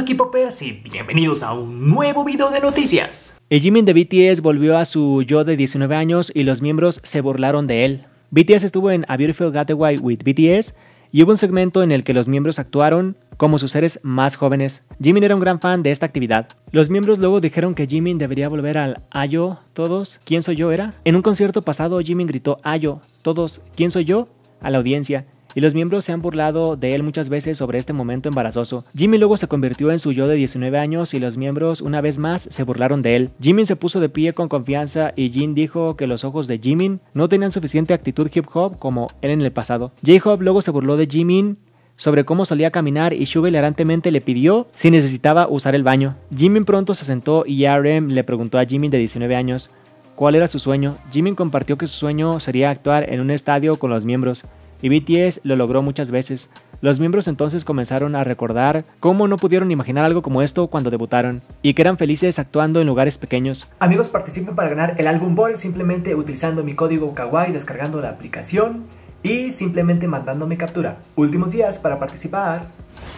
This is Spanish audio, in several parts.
equipo Percy, y bienvenidos a un nuevo video de noticias. El Jimin de BTS volvió a su yo de 19 años y los miembros se burlaron de él. BTS estuvo en A Beautiful Gateway with BTS y hubo un segmento en el que los miembros actuaron como sus seres más jóvenes. Jimin era un gran fan de esta actividad. Los miembros luego dijeron que Jimin debería volver al Ayo, todos, ¿quién soy yo era? En un concierto pasado Jimin gritó Ayo, todos, ¿quién soy yo? a la audiencia y los miembros se han burlado de él muchas veces sobre este momento embarazoso. Jimmy luego se convirtió en su yo de 19 años y los miembros una vez más se burlaron de él. Jimmy se puso de pie con confianza y Jin dijo que los ojos de Jimin no tenían suficiente actitud hip hop como él en el pasado. J-Hop luego se burló de Jimin sobre cómo solía caminar y Suga le pidió si necesitaba usar el baño. Jimin pronto se sentó y RM le preguntó a Jimin de 19 años cuál era su sueño. Jimin compartió que su sueño sería actuar en un estadio con los miembros y BTS lo logró muchas veces. Los miembros entonces comenzaron a recordar cómo no pudieron imaginar algo como esto cuando debutaron y que eran felices actuando en lugares pequeños. Amigos, participen para ganar el álbum Ball simplemente utilizando mi código Kawaii, descargando la aplicación y simplemente mandándome captura. Últimos días para participar.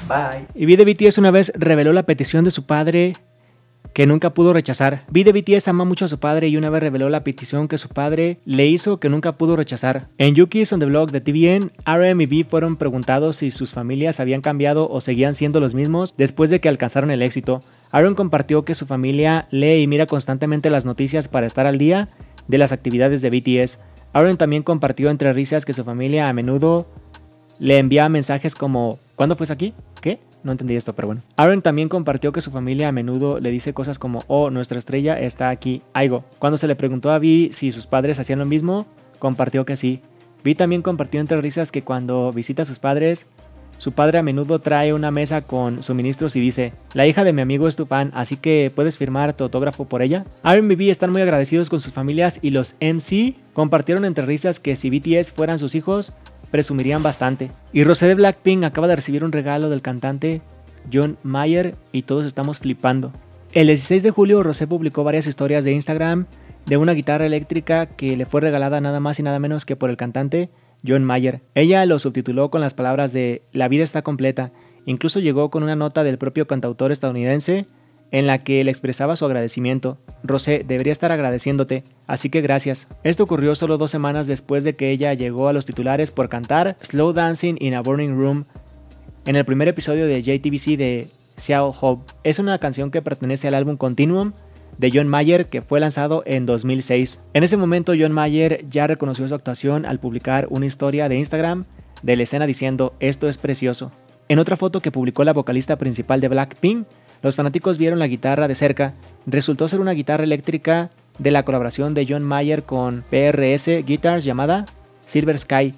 Bye. Y vi de BTS una vez reveló la petición de su padre que nunca pudo rechazar. Vi de BTS ama mucho a su padre y una vez reveló la petición que su padre le hizo que nunca pudo rechazar. En Yuki's on the Blog de TVN, Aaron y B fueron preguntados si sus familias habían cambiado o seguían siendo los mismos después de que alcanzaron el éxito. Aaron compartió que su familia lee y mira constantemente las noticias para estar al día de las actividades de BTS. Aaron también compartió entre risas que su familia a menudo le envía mensajes como ¿Cuándo fuiste aquí? ¿Qué? No entendí esto, pero bueno. Aaron también compartió que su familia a menudo le dice cosas como, oh, nuestra estrella está aquí, algo. Cuando se le preguntó a Vi si sus padres hacían lo mismo, compartió que sí. Vi también compartió entre risas que cuando visita a sus padres, su padre a menudo trae una mesa con suministros y dice, la hija de mi amigo es tu pan, así que puedes firmar tu autógrafo por ella. Aaron y B están muy agradecidos con sus familias y los MC compartieron entre risas que si BTS fueran sus hijos, presumirían bastante. Y Rosé de Blackpink acaba de recibir un regalo del cantante John Mayer y todos estamos flipando. El 16 de julio Rosé publicó varias historias de Instagram de una guitarra eléctrica que le fue regalada nada más y nada menos que por el cantante John Mayer. Ella lo subtituló con las palabras de La vida está completa. Incluso llegó con una nota del propio cantautor estadounidense en la que le expresaba su agradecimiento. Rosé debería estar agradeciéndote, así que gracias. Esto ocurrió solo dos semanas después de que ella llegó a los titulares por cantar Slow Dancing in a Burning Room en el primer episodio de JTBC de Xiao Hope. Es una canción que pertenece al álbum Continuum de John Mayer que fue lanzado en 2006. En ese momento John Mayer ya reconoció su actuación al publicar una historia de Instagram de la escena diciendo esto es precioso. En otra foto que publicó la vocalista principal de Blackpink, los fanáticos vieron la guitarra de cerca. Resultó ser una guitarra eléctrica de la colaboración de John Mayer con PRS Guitars llamada Silver Sky.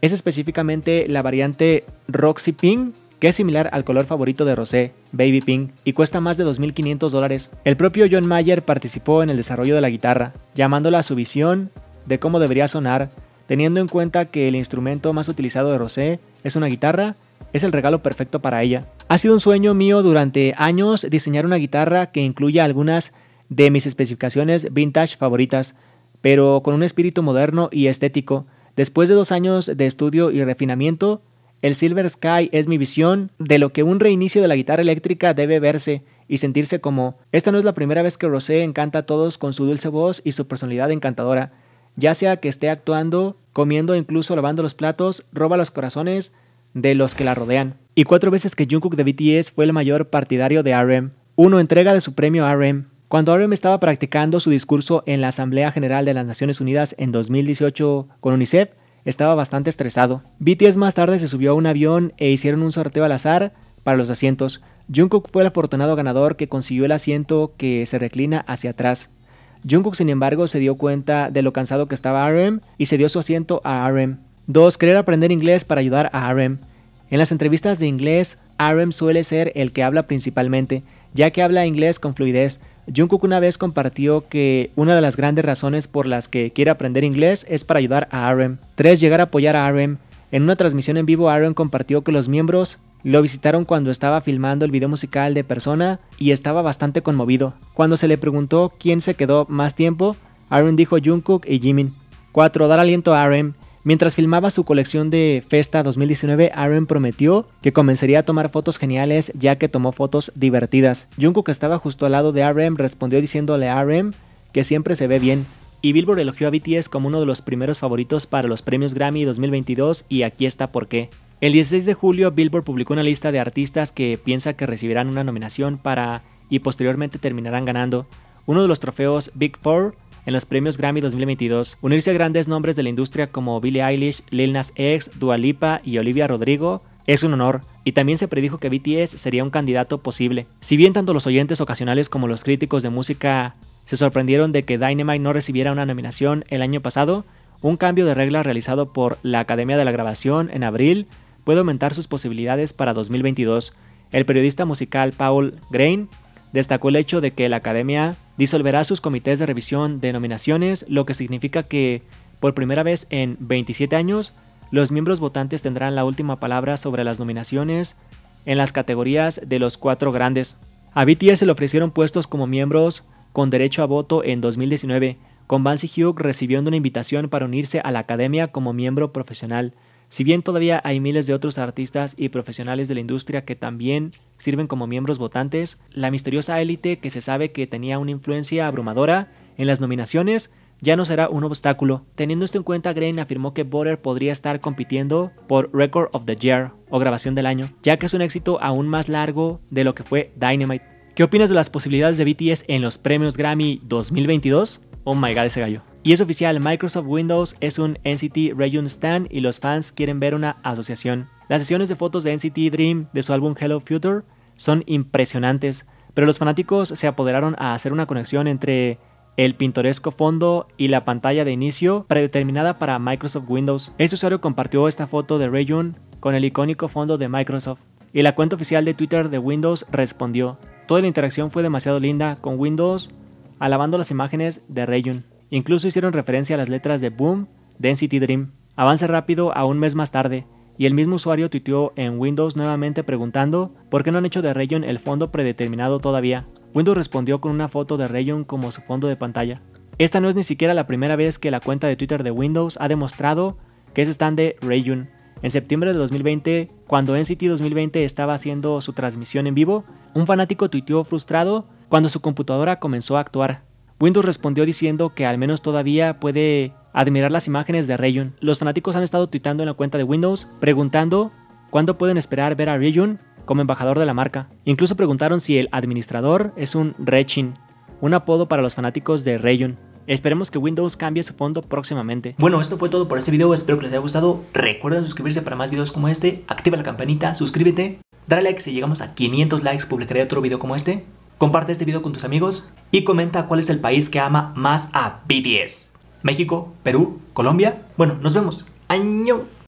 Es específicamente la variante Roxy Pink que es similar al color favorito de Rosé, Baby Pink, y cuesta más de 2.500 dólares. El propio John Mayer participó en el desarrollo de la guitarra, llamándola su visión de cómo debería sonar, teniendo en cuenta que el instrumento más utilizado de Rosé es una guitarra es el regalo perfecto para ella. Ha sido un sueño mío durante años diseñar una guitarra que incluya algunas de mis especificaciones vintage favoritas, pero con un espíritu moderno y estético. Después de dos años de estudio y refinamiento, el Silver Sky es mi visión de lo que un reinicio de la guitarra eléctrica debe verse y sentirse como. Esta no es la primera vez que Rosé encanta a todos con su dulce voz y su personalidad encantadora. Ya sea que esté actuando, comiendo, incluso lavando los platos, roba los corazones, de los que la rodean. Y cuatro veces que Jungkook de BTS fue el mayor partidario de RM. Uno entrega de su premio RM. Cuando RM estaba practicando su discurso en la Asamblea General de las Naciones Unidas en 2018 con UNICEF, estaba bastante estresado. BTS más tarde se subió a un avión e hicieron un sorteo al azar para los asientos. Jungkook fue el afortunado ganador que consiguió el asiento que se reclina hacia atrás. Jungkook sin embargo se dio cuenta de lo cansado que estaba RM y se dio su asiento a RM. 2. Querer aprender inglés para ayudar a RM. En las entrevistas de inglés, RM suele ser el que habla principalmente, ya que habla inglés con fluidez. Jungkook una vez compartió que una de las grandes razones por las que quiere aprender inglés es para ayudar a RM. 3. Llegar a apoyar a RM. En una transmisión en vivo, Aaron compartió que los miembros lo visitaron cuando estaba filmando el video musical de Persona y estaba bastante conmovido. Cuando se le preguntó quién se quedó más tiempo, Aaron dijo Jungkook y Jimin. 4. Dar aliento a RM. Mientras filmaba su colección de Festa 2019, Aaron prometió que comenzaría a tomar fotos geniales ya que tomó fotos divertidas. Jungkook que estaba justo al lado de RM respondió diciéndole a RM que siempre se ve bien. Y Billboard elogió a BTS como uno de los primeros favoritos para los premios Grammy 2022 y aquí está por qué. El 16 de julio Billboard publicó una lista de artistas que piensa que recibirán una nominación para y posteriormente terminarán ganando. Uno de los trofeos Big Four en los premios Grammy 2022, unirse a grandes nombres de la industria como Billie Eilish, Lil Nas X, Dua Lipa y Olivia Rodrigo es un honor, y también se predijo que BTS sería un candidato posible. Si bien tanto los oyentes ocasionales como los críticos de música se sorprendieron de que Dynamite no recibiera una nominación el año pasado, un cambio de regla realizado por la Academia de la Grabación en abril puede aumentar sus posibilidades para 2022. El periodista musical Paul Grain destacó el hecho de que la Academia disolverá sus comités de revisión de nominaciones, lo que significa que, por primera vez en 27 años, los miembros votantes tendrán la última palabra sobre las nominaciones en las categorías de los cuatro grandes. A BTS se le ofrecieron puestos como miembros con derecho a voto en 2019, con Bansi Hugh recibiendo una invitación para unirse a la academia como miembro profesional. Si bien todavía hay miles de otros artistas y profesionales de la industria que también sirven como miembros votantes, la misteriosa élite que se sabe que tenía una influencia abrumadora en las nominaciones ya no será un obstáculo. Teniendo esto en cuenta, Green afirmó que Butter podría estar compitiendo por Record of the Year o grabación del año, ya que es un éxito aún más largo de lo que fue Dynamite. ¿Qué opinas de las posibilidades de BTS en los premios Grammy 2022? Oh my god, ese gallo. Y es oficial, Microsoft Windows es un NCT Region Stand y los fans quieren ver una asociación. Las sesiones de fotos de NCT Dream de su álbum Hello Future son impresionantes, pero los fanáticos se apoderaron a hacer una conexión entre el pintoresco fondo y la pantalla de inicio predeterminada para Microsoft Windows. Este usuario compartió esta foto de Rayun con el icónico fondo de Microsoft y la cuenta oficial de Twitter de Windows respondió, Toda la interacción fue demasiado linda con Windows, alabando las imágenes de Rayun. Incluso hicieron referencia a las letras de Boom, Density Dream. Avance rápido a un mes más tarde, y el mismo usuario tuiteó en Windows nuevamente preguntando por qué no han hecho de Rayun el fondo predeterminado todavía. Windows respondió con una foto de Rayun como su fondo de pantalla. Esta no es ni siquiera la primera vez que la cuenta de Twitter de Windows ha demostrado que es stand de Rayun. En septiembre de 2020, cuando NCT 2020 estaba haciendo su transmisión en vivo, un fanático tuiteó frustrado cuando su computadora comenzó a actuar. Windows respondió diciendo que al menos todavía puede admirar las imágenes de Rayun. Los fanáticos han estado tuitando en la cuenta de Windows preguntando cuándo pueden esperar ver a Rayun como embajador de la marca. Incluso preguntaron si el administrador es un Rechin, un apodo para los fanáticos de Rayun. Esperemos que Windows cambie su fondo próximamente. Bueno, esto fue todo por este video, espero que les haya gustado. Recuerden suscribirse para más videos como este, activa la campanita, suscríbete, dale like si llegamos a 500 likes, publicaré otro video como este. Comparte este video con tus amigos y comenta cuál es el país que ama más a BTS. México, Perú, Colombia. Bueno, nos vemos. Año.